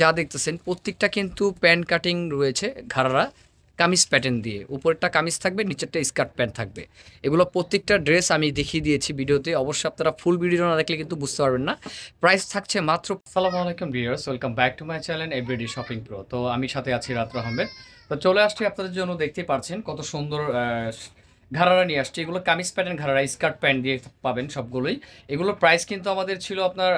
যা দেখতেছেন প্রত্যেকটা কিন্তু প্যান্ট কাটিং রয়েছে ঘাড়ারা কামিজ প্যাটার্ন দিয়ে উপরেরটা কামিজ থাকবে নিচেরটা স্কার্ট প্যান্ট থাকবে এগুলো প্রত্যেকটা ড্রেস আমি দেখিয়ে দিয়েছি ভিডিওতে অবশ্যই আপনারা ফুল ভিডিও না দেখলে কিন্তু বুঝতে পারবেন না প্রাইস থাকছে মাত্র সালাম আলাইকুম viewers welcome back to my channel everyday shopping pro তো আমি সাথে আছি রাত আহমেদ তো চলে আসছি আপনাদের জন্য দেখতে পারছেন কত সুন্দর ঘাড়ারা নিয়ে আসছে এগুলো কামিজ প্যাটার্ন ঘাড়ারা স্কার্ট প্যান্ট দিয়ে পাবেন সবগুলোই এগুলোর প্রাইস কিন্তু আমাদের ছিল আপনার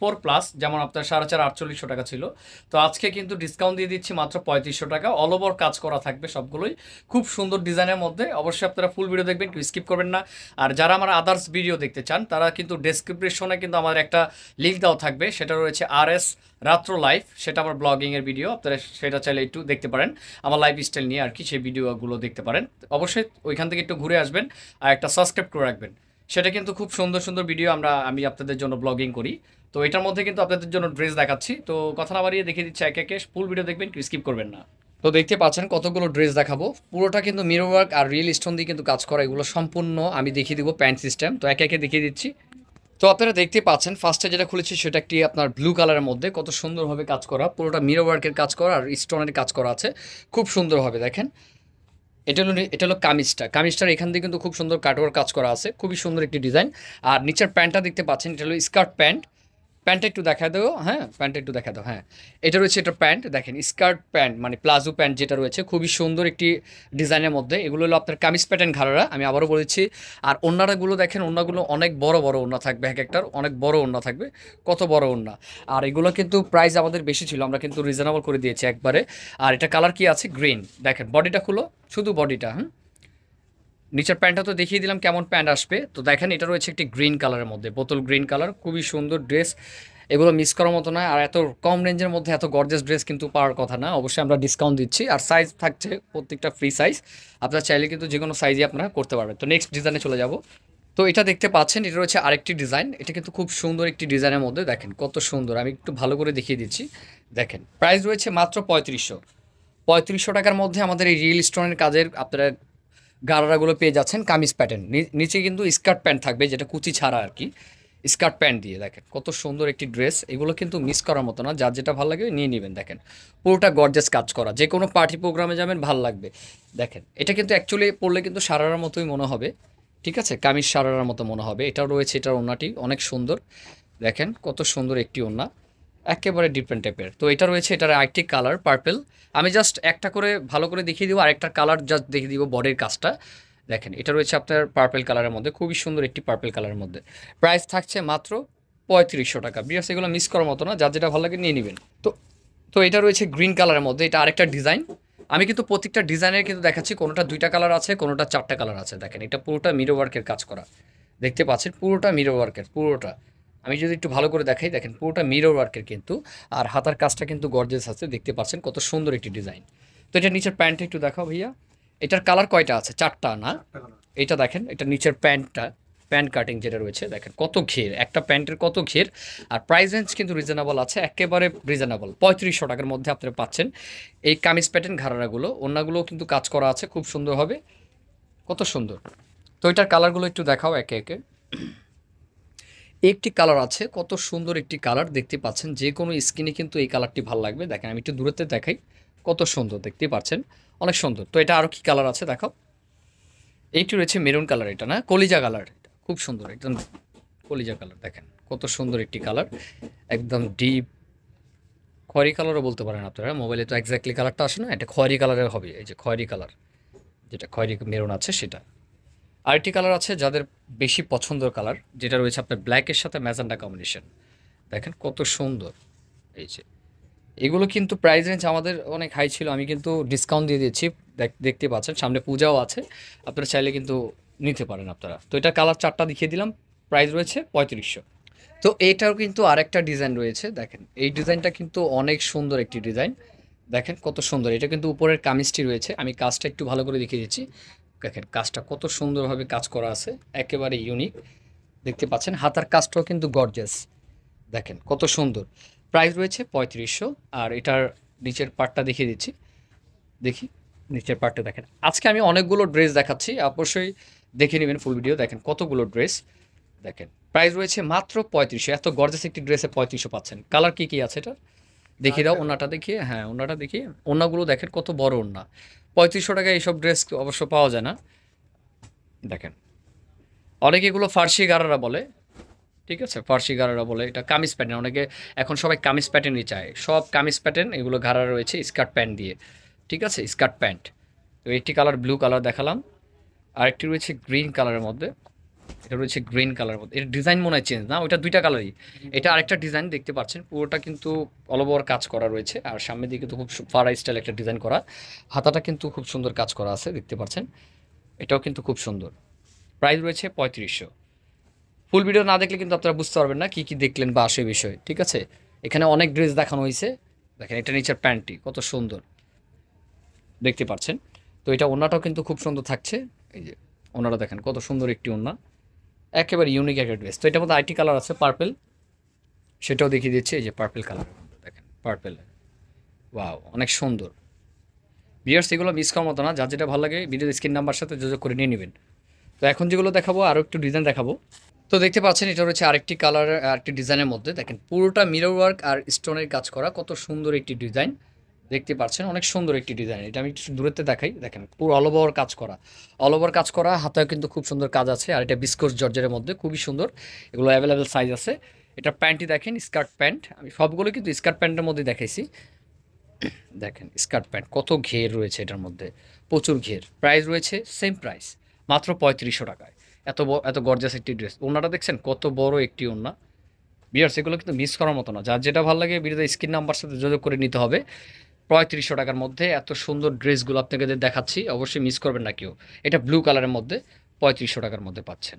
ফোর প্লাস যেমন আপনার সাড়ে চার আটচল্লিশশো টাকা ছিল তো আজকে কিন্তু ডিসকাউন্ট দিয়ে দিচ্ছি মাত্র পঁয়ত্রিশশো টাকা অল ওভার কাজ করা থাকবে সবগুলোই খুব সুন্দর ডিজাইনের মধ্যে অবশ্যই আপনারা ফুল ভিডিও দেখবেন কেউ স্কিপ করবেন না আর যারা আমার আদার্স ভিডিও দেখতে চান তারা কিন্তু ডেসক্রিপশনে কিন্তু আমার একটা লিঙ্ক দেওয়া থাকবে সেটা রয়েছে আর এস রাত্র লাইফ সেটা আমার ব্লগিংয়ের ভিডিও আপনারা সেটা চাইলে একটু দেখতে পারেন আমার লাইফ স্টাইল নিয়ে আর কি সেই ভিডিওগুলো দেখতে পারেন অবশ্যই ওইখান থেকে একটু ঘুরে আসবেন আর একটা সাবস্ক্রাইব করে রাখবেন সেটা কিন্তু খুব সুন্দর সুন্দর ভিডিও আমরা আমি আপনাদের জন্য ব্লগিং করি তো এটার মধ্যে কিন্তু আপনাদের জন্য ড্রেস দেখাচ্ছি তো কথা না বাড়িয়ে দেখিয়ে দিচ্ছি এক একে ফুল ভিডিও দেখবেন স্কিপ করবেন না তো দেখতে পাচ্ছেন কতগুলো ড্রেস দেখাবো পুরোটা কিন্তু মিরো ওয়ার্ক আর রিয়েল স্টোন দিয়ে কিন্তু কাজ করা এগুলো সম্পূর্ণ আমি দেখিয়ে দিব প্যান্ট সিস্টেম তো এক একে দেখিয়ে দিচ্ছি তো আপনারা দেখতে পাচ্ছেন ফার্স্টে যেটা খুলেছি সেটা একটি আপনার ব্লু কালারের মধ্যে কত সুন্দরভাবে কাজ করা পুরোটা মিরো ওয়ার্কের কাজ করা আর স্টোনের কাজ করা আছে খুব সুন্দরভাবে দেখেন এটা হলো এটা হলো কামিজটা কামিজটার এখান থেকে কিন্তু খুব সুন্দর কাটওয়ার কাজ করা আছে খুবই সুন্দর একটি ডিজাইন আর নিচের প্যান্টটা দেখতে পাচ্ছেন এটা হলো স্কার্ট প্যান্ট প্যান্টটা একটু দেখা দেবো হ্যাঁ প্যান্টটা একটু দেখা দাও হ্যাঁ এটা রয়েছে এটা প্যান্ট দেখেন স্কার্ট প্যান্ট মানে প্লাজো প্যান্ট যেটা রয়েছে খুবই সুন্দর একটি ডিজাইনের মধ্যে এগুলো হলো আপনার কামিজ প্যাটার্ন ঘাড়ারা আমি আবারও বলেছি আর ওনারাগুলো দেখেন ওনাগুলো অনেক বড় বড় ওনা থাকবে এক একটার অনেক বড় ওনা থাকবে কত বড় ওনা আর এগুলো কিন্তু প্রাইস আমাদের বেশি ছিল আমরা কিন্তু রিজনেবল করে দিয়েছি একবারে আর এটা কালার কি আছে গ্রিন দেখেন বডিটা খুলো শুধু বডিটা হ্যাঁ নিচের প্যান্টটা তো দেখিয়ে দিলাম কেমন প্যান্ট আসবে তো দেখেন এটা রয়েছে একটি গ্রিন কালারের মধ্যে বোতল গ্রিন কালার খুবই সুন্দর ড্রেস এগুলো মিস করার মতো নয় আর এত কম রেঞ্জের মধ্যে এত গর্জেস ড্রেস কিন্তু পাওয়ার কথা না অবশ্যই আমরা ডিসকাউন্ট দিচ্ছি আর সাইজ থাকছে প্রত্যেকটা ফ্রি সাইজ আপনারা চাইলে কিন্তু যে কোনো সাইজই আপনারা করতে পারবেন তো নেক্সট ডিজাইনে চলে যাব তো এটা দেখতে পাচ্ছেন এটা রয়েছে আরেকটি ডিজাইন এটা কিন্তু খুব সুন্দর একটি ডিজাইনের মধ্যে দেখেন কত সুন্দর আমি একটু ভালো করে দেখিয়ে দিচ্ছি দেখেন প্রাইস রয়েছে মাত্র পঁয়ত্রিশশো পঁয়ত্রিশশো টাকার মধ্যে আমাদের এই রিয়েল স্টোনের কাজের আপনারা গারারাগুলো পেয়ে যাচ্ছেন কামিজ প্যাটার্ন নিচে কিন্তু স্কার্ট প্যান্ট থাকবে যেটা কুচি ছাড়া আর কি স্কার্ট প্যান্ট দিয়ে দেখেন কত সুন্দর একটি ড্রেস এগুলো কিন্তু মিস করার মতো না যার যেটা ভালো লাগে নিয়ে নেবেন দেখেন পুরোটা গর্জেস কাজ করা যে কোনো পার্টি প্রোগ্রামে যাবেন ভাল লাগবে দেখেন এটা কিন্তু অ্যাকচুয়ালি পড়লে কিন্তু সারার মতোই মনে হবে ঠিক আছে কামিজ সারারার মতো মনে হবে এটা রয়েছে এটার ওনাটি অনেক সুন্দর দেখেন কত সুন্দর একটি ওনা একেবারে ডিফারেন্ট টাইপের তো এটা রয়েছে এটার আরেকটি কালার পার্পেল আমি জাস্ট একটা করে ভালো করে দেখিয়ে দিব আরেকটা কালার জাস্ট দেখিয়ে দিব বডির কাজটা দেখেন এটা রয়েছে আপনার পার্পেল কালারের মধ্যে খুবই সুন্দর একটি পার্পেল কালারের মধ্যে প্রাইস থাকছে মাত্র পঁয়ত্রিশশো টাকা বিয়ার্স এগুলো মিস করার মতো না যার যেটা ভালো লাগে নিয়ে নেবেন তো তো এটা রয়েছে গ্রিন কালারের মধ্যে এটা আরেকটা ডিজাইন আমি কিন্তু প্রত্যেকটা ডিজাইনের কিন্তু দেখাচ্ছি কোনোটা দুইটা কালার আছে কোনোটা চারটা কালার আছে দেখেন এটা পুরোটা মিরো ওয়ার্কের কাজ করা দেখতে পাচ্ছেন পুরোটা মিরো ওয়ার্কের পুরোটা আমি যদি একটু ভালো করে দেখাই দেখেন পুরোটা মিরর ওয়ার্কের কিন্তু আর হাতার কাজটা কিন্তু গর্জেস আছে দেখতে পাচ্ছেন কত সুন্দর একটি ডিজাইন তো এটা নিচের প্যান্টটা একটু দেখাও ভাইয়া এটার কালার কয়টা আছে চারটা না এটা দেখেন এটা নিচের প্যান্টটা প্যান্ট কাটিং যেটা রয়েছে দেখেন কত ঘের একটা প্যান্টের কত ঘের আর প্রাইস রেঞ্জ কিন্তু রিজনেবল আছে একেবারে রিজনেবল পঁয়ত্রিশশো টাকার মধ্যে আপনারা পাচ্ছেন এই কামিজ প্যাটার্ন ঘাড়াগুলো অন্যগুলোও কিন্তু কাজ করা আছে খুব সুন্দর হবে কত সুন্দর তো এটার কালারগুলো একটু দেখাও একে একে একটি কালার আছে কত সুন্দর একটি কালার দেখতে পাচ্ছেন যে কোনো স্কিনে কিন্তু এই কালারটি ভালো লাগবে দেখেন আমি একটু দূরেতে দেখাই কত সুন্দর দেখতে পাচ্ছেন অনেক সুন্দর তো এটা আরও কি কালার আছে দেখো এইটি রয়েছে মেরুন কালার এটা না কলিজা কালার খুব সুন্দর একদম কলিজা কালার দেখেন কত সুন্দর একটি কালার একদম ডিপ খয়রি কালারও বলতে পারেন আপনারা মোবাইলে তো একজাক্টলি কালারটা আসে না এটা খয়রি কালারের হবে এই যে খয়রি কালার যেটা খয়েরি মেরুন আছে সেটা আরেকটি কালার আছে যাদের বেশি পছন্দের কালার যেটা রয়েছে আপনার ব্ল্যাকের সাথে ম্যাজান্ডা কম্বিনেশন দেখেন কত সুন্দর এই যে এগুলো কিন্তু প্রাইস রেঞ্জ আমাদের অনেক হাই ছিল আমি কিন্তু ডিসকাউন্ট দিয়ে দিয়েছি দেখতে পাচ্ছেন সামনে পূজাও আছে আপনারা চাইলে কিন্তু নিতে পারেন আপনারা তো এটা কালার চারটা দেখিয়ে দিলাম প্রাইস রয়েছে পঁয়ত্রিশশো তো এটাও কিন্তু আরেকটা ডিজাইন রয়েছে দেখেন এই ডিজাইনটা কিন্তু অনেক সুন্দর একটি ডিজাইন দেখেন কত সুন্দর এটা কিন্তু উপরের কামিজটি রয়েছে আমি কাজটা একটু ভালো করে দেখিয়ে দিচ্ছি দেখেন কাজটা কত সুন্দরভাবে কাজ করা আছে একেবারে ইউনিক দেখতে পাচ্ছেন হাতার কাজটাও কিন্তু গর্জেস দেখেন কত সুন্দর প্রাইস রয়েছে পঁয়ত্রিশশো আর এটার নিচের পার্টটা দেখিয়ে দিচ্ছি দেখি নিচের পার্টটা দেখেন আজকে আমি অনেকগুলো ড্রেস দেখাচ্ছি অবশ্যই দেখে নেবেন ফুল ভিডিও দেখেন কতগুলো ড্রেস দেখেন প্রাইস রয়েছে মাত্র পঁয়ত্রিশশো এত গর্জেস একটি ড্রেসে পঁয়ত্রিশশো পাচ্ছেন কালার কী কী আছে এটার দেখিয়ে দাও আচ্ছা। ওনাটা দেখিয়ে হ্যাঁ ওনাটা দেখিয়ে ওনাগুলো দেখেন কত বড় ওনা পঁয়ত্রিশশো টাকায় এইসব ড্রেস অবশ্য পাওয়া যায় না দেখেন অনেকে এগুলো ফার্সি গারারা বলে ঠিক আছে ফার্সি গারারা বলে এটা কামিজ প্যাটার্ন অনেকে এখন সবাই কামিজ প্যাটার্নই চায় সব কামিজ প্যাটার্ন এগুলো ঘাড়া রয়েছে স্কার্ট প্যান্ট দিয়ে ঠিক আছে স্কার্ট প্যান্ট তো একটি কালার ব্লু কালার দেখালাম আরেকটি রয়েছে গ্রিন কালারের মধ্যে এটা রয়েছে গ্রিন কালার মধ্যে এটা ডিজাইন মনে হয় চেঞ্জ না ওইটা দুইটা কালারই এটা আরেকটা ডিজাইন দেখতে পাচ্ছেন পুরোটা কিন্তু অল ওভার কাজ করা রয়েছে আর সামনের দিকে কিন্তু খুব ফারা স্টাইল একটা ডিজাইন করা হাতাটা কিন্তু খুব সুন্দর কাজ করা আছে দেখতে পাচ্ছেন এটাও কিন্তু খুব সুন্দর প্রাইস রয়েছে পঁয়ত্রিশশো ফুল ভিডিও না দেখলে কিন্তু আপনারা বুঝতে পারবেন না কী কী দেখলেন বা সে বিষয় ঠিক আছে এখানে অনেক ড্রেস দেখানো হয়েছে দেখেন এটা নিচের প্যান্টটি কত সুন্দর দেখতে পাচ্ছেন তো এটা ওনাটাও কিন্তু খুব সুন্দর থাকছে এই যে ওনারা দেখেন কত সুন্দর একটি ওনা একেবারে ইউনিক একটা ড্রেস তো এটার মধ্যে আইটি কালার আছে পার্পেল সেটাও দেখিয়ে দিচ্ছে এই যে পার্পেল কালার দেখেন পার্পেল ওয়াও অনেক সুন্দর বিয়ার্স এগুলো মিস করার মতো না যা যেটা ভালো লাগে ভিডিও স্ক্রিন নাম্বার সাথে যোগাযোগ করে নিয়ে নেবেন তো এখন যেগুলো দেখাবো আরও একটু ডিজাইন দেখাবো তো দেখতে পাচ্ছেন এটা রয়েছে আরেকটি কালার আরেকটি ডিজাইনের মধ্যে দেখেন পুরোটা মিরর ওয়ার্ক আর স্টোনের কাজ করা কত সুন্দর একটি ডিজাইন দেখতে পাচ্ছেন অনেক সুন্দর একটি ডিজাইন এটা আমি একটু দূরেতে দেখাই দেখেন পুরো অল ওভার কাজ করা অল ওভার কাজ করা হাতেও কিন্তু খুব সুন্দর কাজ আছে আর এটা বিস্কোস জর্জের মধ্যে খুবই সুন্দর এগুলো অ্যাভেলেবেল সাইজ আছে এটা প্যান্টটি দেখেন স্কার্ট প্যান্ট আমি সবগুলো কিন্তু স্কার্ট প্যান্টের মধ্যে দেখাইছি দেখেন স্কার্ট প্যান্ট কত ঘের রয়েছে এটার মধ্যে প্রচুর ঘের প্রাইস রয়েছে সেম প্রাইস মাত্র পঁয়ত্রিশশো টাকায় এত এত গর্জাস একটি ড্রেস ওনাটা দেখছেন কত বড় একটি ওনা বিয়ার্স এগুলো কিন্তু মিস করার মতো না যার যেটা ভালো লাগে বিরোধী স্ক্রিন নাম্বার সাথে যোগাযোগ করে নিতে হবে পঁয়ত্রিশশো টাকার মধ্যে এত সুন্দর ড্রেসগুলো আপনাকে দেখাচ্ছি অবশ্যই মিস করবেন না কেউ এটা ব্লু কালারের মধ্যে পঁয়ত্রিশশো টাকার মধ্যে পাচ্ছেন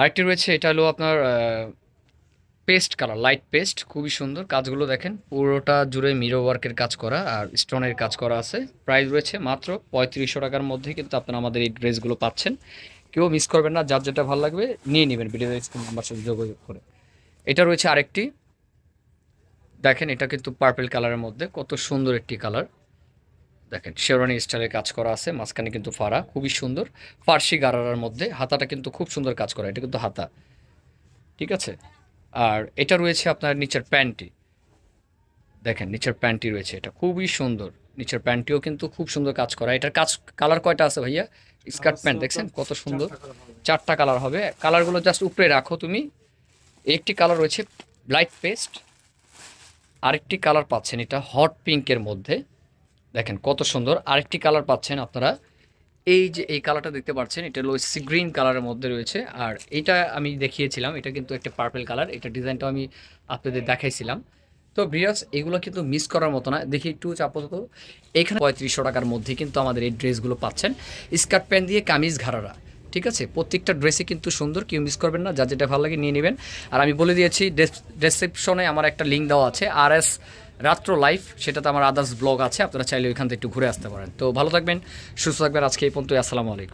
আরেকটি রয়েছে এটা হলো আপনার পেস্ট কালার লাইট পেস্ট খুবই সুন্দর কাজগুলো দেখেন পুরোটা জুড়ে মিরো ওয়ার্কের কাজ করা আর স্টোনের কাজ করা আছে প্রাইস রয়েছে মাত্র পঁয়ত্রিশশো টাকার মধ্যে কিন্তু আপনারা আমাদের এই ড্রেসগুলো পাচ্ছেন কেউ মিস করবেন না যার যেটা ভালো লাগবে নিয়ে নেবেন ভিডিও স্ক্রিন নাম্বার সাথে যোগাযোগ করে এটা রয়েছে আরেকটি দেখেন এটা কিন্তু পার্পেল কালারের মধ্যে কত সুন্দর একটি কালার দেখেন শেরওয়ানি স্টাইলের কাজ করা আছে মাঝখানে কিন্তু ফাড়া খুবই সুন্দর ফার্সি গারার মধ্যে হাতাটা কিন্তু খুব সুন্দর কাজ করা এটা কিন্তু হাতা ঠিক আছে আর এটা রয়েছে আপনার নিচের প্যান্টটি দেখেন নিচের প্যান্টটি রয়েছে এটা খুবই সুন্দর নিচের প্যান্টটিও কিন্তু খুব সুন্দর কাজ করা এটার কাজ কালার কয়টা আছে ভাইয়া স্কার্ট প্যান্ট দেখছেন কত সুন্দর চারটা কালার হবে কালারগুলো জাস্ট উপরে রাখো তুমি একটি কালার রয়েছে লাইট পেস্ট আরেকটি কালার পাচ্ছেন এটা হট পিঙ্কের মধ্যে দেখেন কত সুন্দর আরেকটি কালার পাচ্ছেন আপনারা এই যে এই কালারটা দেখতে পাচ্ছেন এটা হলো সি গ্রিন কালারের মধ্যে রয়েছে আর এটা আমি দেখিয়েছিলাম এটা কিন্তু একটা পার্পেল কালার এটা ডিজাইনটাও আমি আপনাদের দেখাইছিলাম তো ব্রিয়াস এগুলো কিন্তু মিস করার মতো না দেখি একটু আপাতত এখানে পঁয়ত্রিশশো টাকার মধ্যে কিন্তু আমাদের এই ড্রেসগুলো পাচ্ছেন স্কার্ট প্যান্ট দিয়ে কামিজ ঘাড়ারা ঠিক আছে প্রত্যেকটা ড্রেসে কিন্তু সুন্দর কেউ মিস করবেন না যা যেটা ভালো লাগে নিয়ে নেবেন আর আমি বলে দিয়েছি ডেসক্রিপশনে আমার একটা লিঙ্ক দেওয়া আছে আর এস রাত্র লাইফ সেটাতে আমার আদার্স ব্লগ আছে আপনারা চাইলে ওইখান থেকে একটু ঘুরে আসতে পারেন তো ভালো থাকবেন সুস্থ থাকবেন আজকে এই পর্যন্ত আসসালামু আলাইকুম